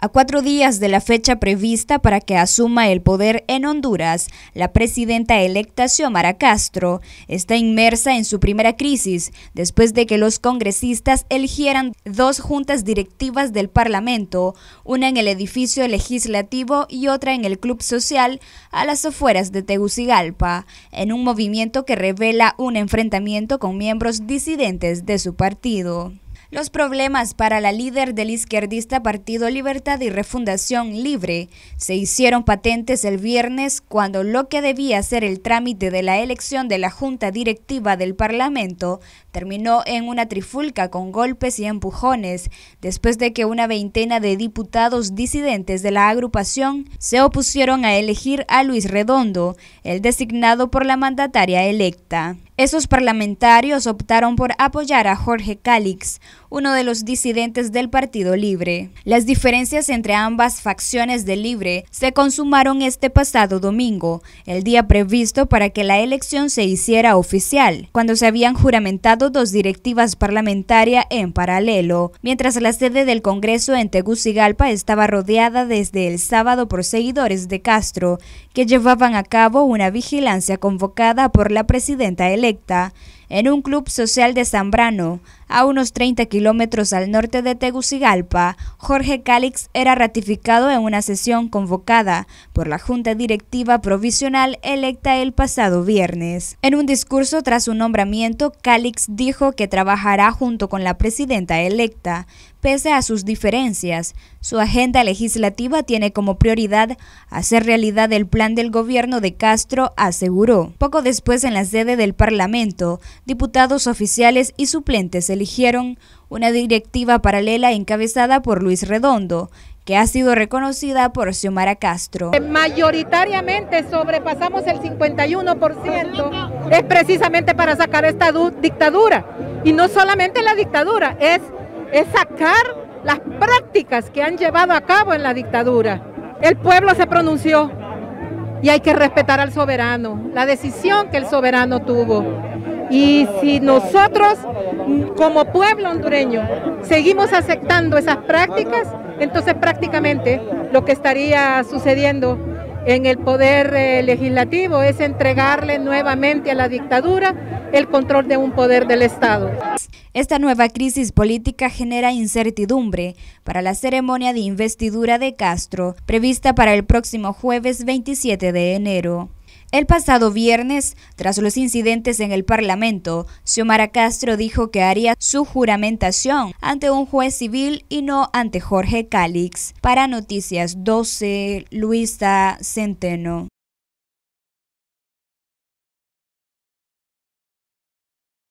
A cuatro días de la fecha prevista para que asuma el poder en Honduras, la presidenta electa Xiomara Castro está inmersa en su primera crisis después de que los congresistas eligieran dos juntas directivas del Parlamento, una en el edificio legislativo y otra en el Club Social a las afueras de Tegucigalpa, en un movimiento que revela un enfrentamiento con miembros disidentes de su partido. Los problemas para la líder del izquierdista Partido Libertad y Refundación Libre se hicieron patentes el viernes cuando lo que debía ser el trámite de la elección de la Junta Directiva del Parlamento terminó en una trifulca con golpes y empujones, después de que una veintena de diputados disidentes de la agrupación se opusieron a elegir a Luis Redondo, el designado por la mandataria electa. Esos parlamentarios optaron por apoyar a Jorge Calix uno de los disidentes del Partido Libre. Las diferencias entre ambas facciones de Libre se consumaron este pasado domingo, el día previsto para que la elección se hiciera oficial, cuando se habían juramentado dos directivas parlamentarias en paralelo, mientras la sede del Congreso en Tegucigalpa estaba rodeada desde el sábado por seguidores de Castro, que llevaban a cabo una vigilancia convocada por la presidenta electa, en un club social de Zambrano, a unos 30 kilómetros al norte de Tegucigalpa, Jorge Calix era ratificado en una sesión convocada por la Junta Directiva Provisional electa el pasado viernes. En un discurso tras su nombramiento, Calix dijo que trabajará junto con la presidenta electa, pese a sus diferencias. Su agenda legislativa tiene como prioridad hacer realidad el plan del gobierno de Castro, aseguró. Poco después en la sede del Parlamento diputados oficiales y suplentes eligieron una directiva paralela encabezada por Luis Redondo, que ha sido reconocida por Xiomara Castro. Eh, mayoritariamente sobrepasamos el 51%, es precisamente para sacar esta dictadura. Y no solamente la dictadura, es, es sacar las prácticas que han llevado a cabo en la dictadura. El pueblo se pronunció y hay que respetar al soberano, la decisión que el soberano tuvo. Y si nosotros como pueblo hondureño seguimos aceptando esas prácticas, entonces prácticamente lo que estaría sucediendo en el poder eh, legislativo es entregarle nuevamente a la dictadura el control de un poder del Estado. Esta nueva crisis política genera incertidumbre para la ceremonia de investidura de Castro, prevista para el próximo jueves 27 de enero. El pasado viernes, tras los incidentes en el Parlamento, Xiomara Castro dijo que haría su juramentación ante un juez civil y no ante Jorge Calix. Para Noticias 12, Luisa Centeno.